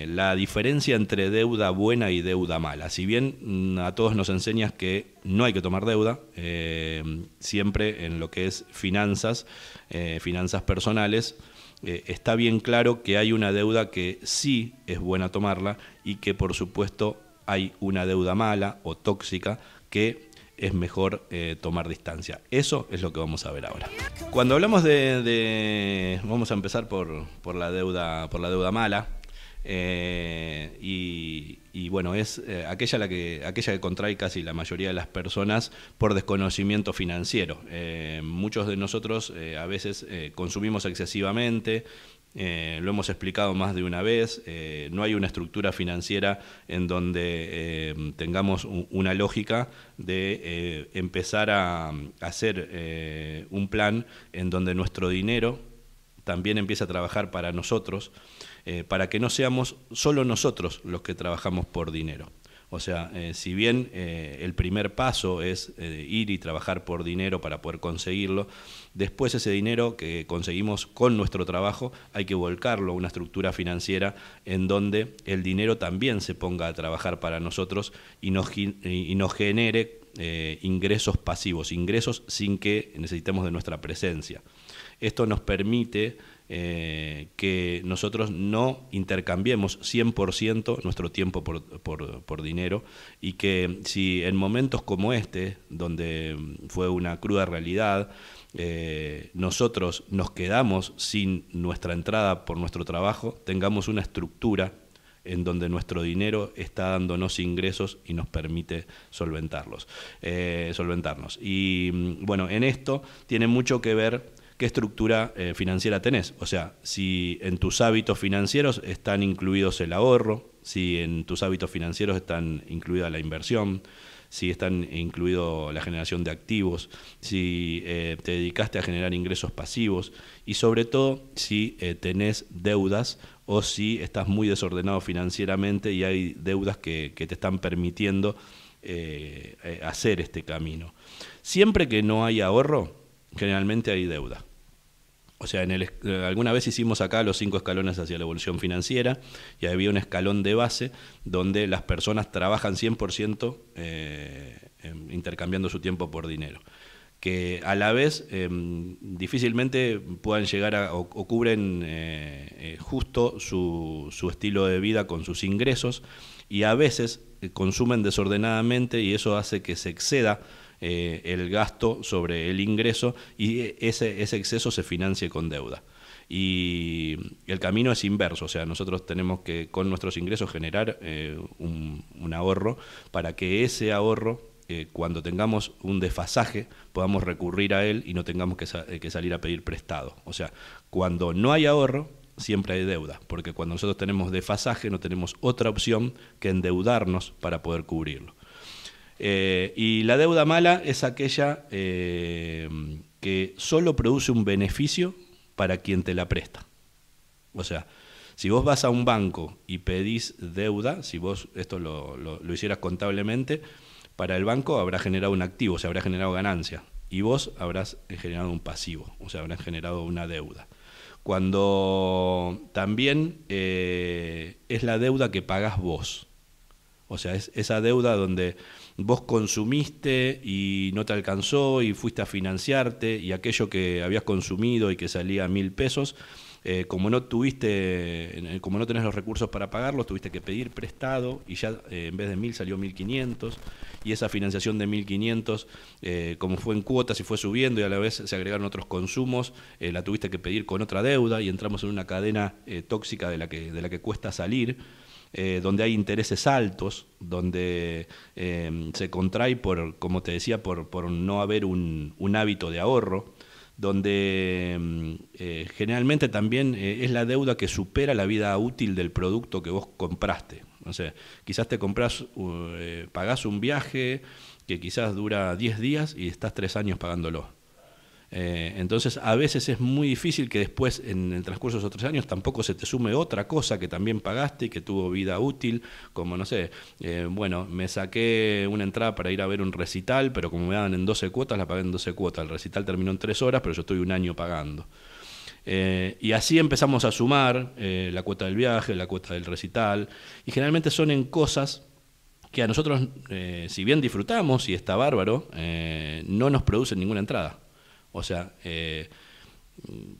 la diferencia entre deuda buena y deuda mala. Si bien mm, a todos nos enseñas que no hay que tomar deuda, eh, siempre en lo que es finanzas, eh, finanzas personales, eh, está bien claro que hay una deuda que sí es buena tomarla y que por supuesto hay una deuda mala o tóxica que es mejor tomar distancia. Eso es lo que vamos a ver ahora. Cuando hablamos de, vamos a empezar por, por, la deuda, por la deuda mala, eh, y, bueno, es eh, aquella, la que, aquella que contrae casi la mayoría de las personas por desconocimiento financiero. Eh, muchos de nosotros a veces consumimos excesivamente, lo hemos explicado más de una vez, no hay una estructura financiera en donde tengamos una lógica de empezar a, a hacer un plan en donde nuestro dinero también empieza a trabajar para nosotros. Eh, para que no seamos solo nosotros los que trabajamos por dinero. O sea, eh, si bien eh, el primer paso es ir y trabajar por dinero para poder conseguirlo, después ese dinero que conseguimos con nuestro trabajo hay que volcarlo a una estructura financiera en donde el dinero también se ponga a trabajar para nosotros y nos genere ingresos pasivos, ingresos sin que necesitemos de nuestra presencia. Esto nos permite eh, que nosotros no intercambiemos 100% nuestro tiempo por, por, dinero y que si en momentos como este, donde fue una cruda realidad, eh, nosotros nos quedamos sin nuestra entrada por nuestro trabajo, tengamos una estructura en donde nuestro dinero está dándonos ingresos y nos permite solventarlos, eh, solventarnos. Y mm, bueno, en esto tiene mucho que ver qué estructura eh, financiera tenés. O sea, si en tus hábitos financieros están incluidos el ahorro, si en tus hábitos financieros están incluida la inversión, si están incluido la generación de activos, si eh, te dedicaste a generar ingresos pasivos y sobre todo si eh, tenés deudas o si estás muy desordenado financieramente y hay deudas que, te están permitiendo hacer este camino. Siempre que no hay ahorro, generalmente hay deuda. O sea, en el, eh, alguna vez hicimos acá los cinco escalones hacia la evolución financiera y había un escalón de base donde las personas trabajan 100% eh, intercambiando su tiempo por dinero que a la vez em, difícilmente puedan llegar a, o, cubren eh, justo su, su, estilo de vida con sus ingresos y a veces consumen desordenadamente y eso hace que se exceda eh, el gasto sobre el ingreso y ese, exceso se financie con deuda. Y el camino es inverso, o sea, nosotros tenemos que con nuestros ingresos generar eh, un, ahorro para que ese ahorro eh, cuando tengamos un desfasaje podamos recurrir a él y no tengamos que, salir a pedir prestado. O sea, cuando no hay ahorro, siempre hay deuda, porque cuando nosotros tenemos desfasaje no tenemos otra opción que endeudarnos para poder cubrirlo. Eh, y la deuda mala es aquella eh, que solo produce un beneficio para quien te la presta. O sea, si vos vas a un banco y pedís deuda, si vos esto lo, hicieras contablemente, para el banco habrá generado un activo, o se habrá generado ganancia, y vos habrás generado un pasivo, o sea, habrás generado una deuda. Cuando también eh, es la deuda que pagas vos, o sea, es esa deuda donde vos consumiste y no te alcanzó y fuiste a financiarte y aquello que habías consumido y que salía a mil pesos, eh, como no tuviste, eh, como no tenés los recursos para pagarlos, tuviste que pedir prestado y ya eh, en vez de mil salió mil quinientos y esa financiación de mil quinientos, como fue en cuotas y fue subiendo y a la vez se agregaron otros consumos, la tuviste que pedir con otra deuda y entramos en una cadena tóxica de la que, de la que cuesta salir. Eh, donde hay intereses altos, donde em, se contrae por, como te decía, por, no haber un, hábito de ahorro, donde em, eh, generalmente también eh, es la deuda que supera la vida útil del producto que vos compraste. O sea, quizás te compras, pagás un viaje que quizás dura 10 días y estás 3 años pagándolo. Eh, entonces, a veces es muy difícil que después, en el transcurso de esos tres años, tampoco se te sume otra cosa que también pagaste y que tuvo vida útil, como no sé, eh, bueno, me saqué una entrada para ir a ver un recital, pero como me daban en 12 cuotas, la pagué en 12 cuotas. El recital terminó en tres horas, pero yo estoy un año pagando. Eh, y así empezamos a sumar la cuota del viaje, la cuota del recital, y generalmente son en cosas que a nosotros, si bien disfrutamos y está bárbaro, no nos producen ninguna entrada. O sea, eh,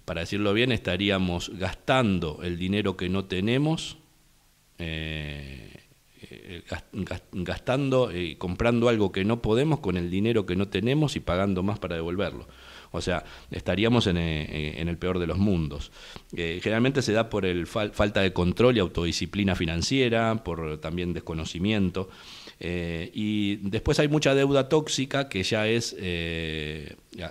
para decirlo bien, estaríamos gastando el dinero que no tenemos, eh, eh, gastando y comprando algo que no podemos con el dinero que no tenemos y pagando más para devolverlo. O sea, estaríamos en, el peor de los mundos. generalmente se da por el falta de control y autodisciplina financiera, por también desconocimiento. y después hay mucha deuda tóxica que ya es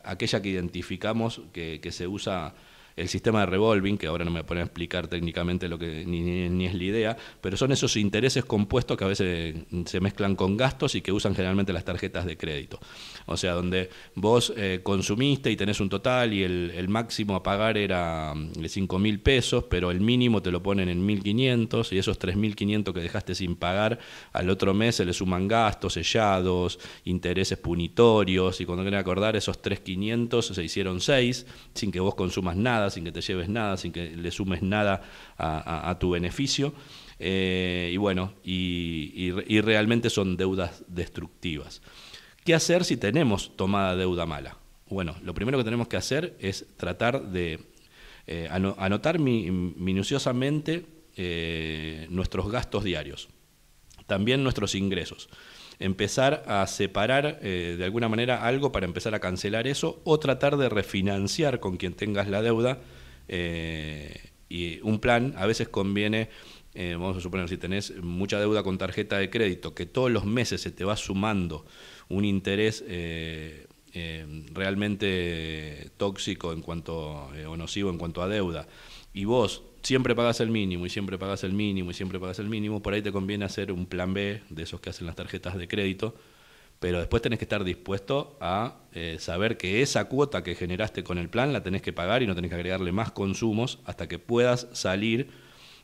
aquella que identificamos que, se usa el sistema de revolving, que ahora no me voy a poner a explicar técnicamente lo que ni, es la idea, pero son esos intereses compuestos que a veces se mezclan con gastos y que usan generalmente las tarjetas de crédito. O sea, donde vos eh, consumiste y tenés un total y el, máximo a pagar era de mm, 5 mil pesos, pero el mínimo te lo ponen en 1.500 y esos 3.500 que dejaste sin pagar, al otro mes se le suman gastos, sellados, intereses punitorios y cuando quieren acordar esos 3.500 se hicieron 6 sin que vos consumas nada sin que te lleves nada, sin que le sumes nada a, tu beneficio. Eh, y bueno, y, realmente son deudas destructivas. ¿Qué hacer si tenemos tomada deuda mala? Bueno, lo primero que tenemos que hacer es tratar de eh, anotar minuciosamente eh, nuestros gastos diarios, también nuestros ingresos empezar a separar eh, de alguna manera algo para empezar a cancelar eso o tratar de refinanciar con quien tengas la deuda eh, y un plan a veces conviene eh, vamos a suponer si tenés mucha deuda con tarjeta de crédito que todos los meses se te va sumando un interés eh, realmente tóxico en cuanto, eh, o nocivo en cuanto a deuda, y vos siempre pagas el mínimo y siempre pagas el mínimo y siempre pagas el mínimo, por ahí te conviene hacer un plan B de esos que hacen las tarjetas de crédito, pero después tenés que estar dispuesto a eh, saber que esa cuota que generaste con el plan la tenés que pagar y no tenés que agregarle más consumos hasta que puedas salir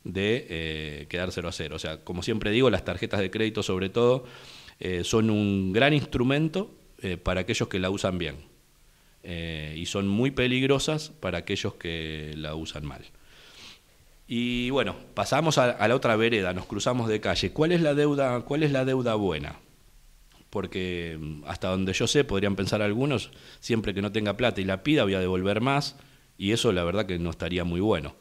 de eh, quedar a cero. O sea, como siempre digo, las tarjetas de crédito sobre todo son un gran instrumento eh, para aquellos que la usan bien eh, y son muy peligrosas para aquellos que la usan mal. Y bueno, pasamos a, la otra vereda, nos cruzamos de calle. ¿Cuál es la deuda, cuál es la deuda buena? Porque mm, hasta donde yo sé, podrían pensar algunos, siempre que no tenga plata y la pida voy a devolver más, y eso la verdad que no estaría muy bueno.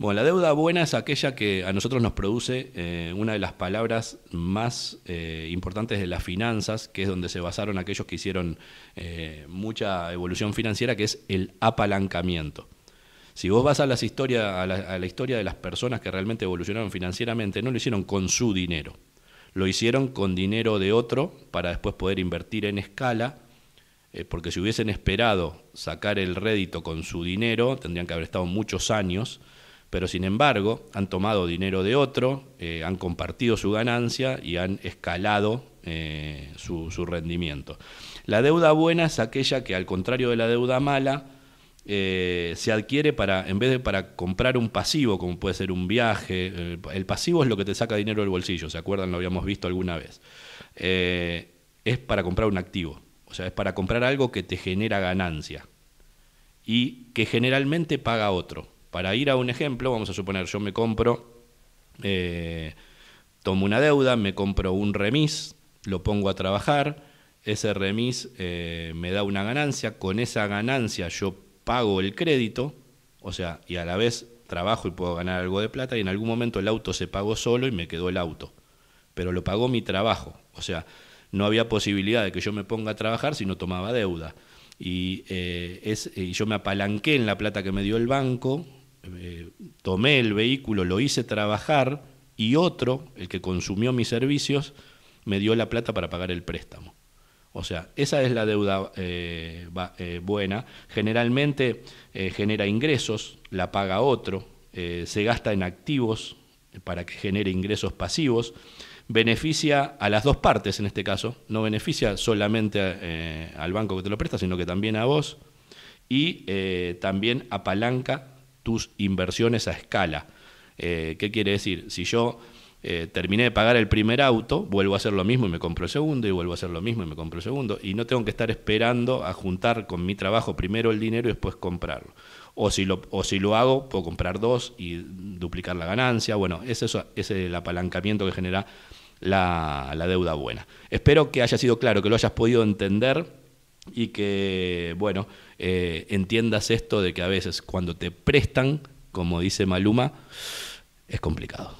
Bueno, la deuda buena es aquella que a nosotros nos produce eh, una de las palabras más eh, importantes de las finanzas, que es donde se basaron aquellos que hicieron eh, mucha evolución financiera, que es el apalancamiento. Si vos vas a, historia, a la historia de las personas que realmente evolucionaron financieramente, no lo hicieron con su dinero, lo hicieron con dinero de otro para después poder invertir en escala porque si hubiesen esperado sacar el rédito con su dinero, tendrían que haber estado muchos años pero sin embargo han tomado dinero de otro, eh, han compartido su ganancia y han escalado eh, su, rendimiento. La deuda buena es aquella que, al contrario de la deuda mala, eh, se adquiere para, en vez de para comprar un pasivo, como puede ser un viaje, el, pasivo es lo que te saca dinero del bolsillo, ¿se acuerdan? Lo habíamos visto alguna vez. es para comprar un activo, o sea, es para comprar algo que te genera ganancia y que generalmente paga otro. Para ir a un ejemplo, vamos a suponer, yo me compro, eh, tomo una deuda, me compro un remis, lo pongo a trabajar, ese remis eh, me da una ganancia, con esa ganancia yo pago el crédito, o sea, y a la vez trabajo y puedo ganar algo de plata, y en algún momento el auto se pagó solo y me quedó el auto, pero lo pagó mi trabajo, o sea, no había posibilidad de que yo me ponga a trabajar si no tomaba deuda. Y, eh, es, y yo me apalanqué en la plata que me dio el banco, eh, tomé el vehículo, lo hice trabajar y otro, el que consumió mis servicios, me dio la plata para pagar el préstamo. O sea, esa es la deuda eh, eh, buena. Generalmente genera ingresos, la paga otro, se gasta en activos para que genere ingresos pasivos, beneficia a las dos partes en este caso, no beneficia solamente al banco que te lo presta, sino que también a vos, y también apalanca tus inversiones a escala. Eh, ¿Qué quiere decir? Si yo eh, terminé de pagar el primer auto, vuelvo a hacer lo mismo y me compro el segundo, y vuelvo a hacer lo mismo y me compro el segundo, y no tengo que estar esperando a juntar con mi trabajo primero el dinero y después comprarlo. O si lo, o si lo hago, puedo comprar dos y duplicar la ganancia. Bueno, ese es, es el apalancamiento que genera la, la deuda buena. Espero que haya sido claro, que lo hayas podido entender y que, bueno, eh, entiendas esto de que a veces cuando te prestan, como dice Maluma, es complicado.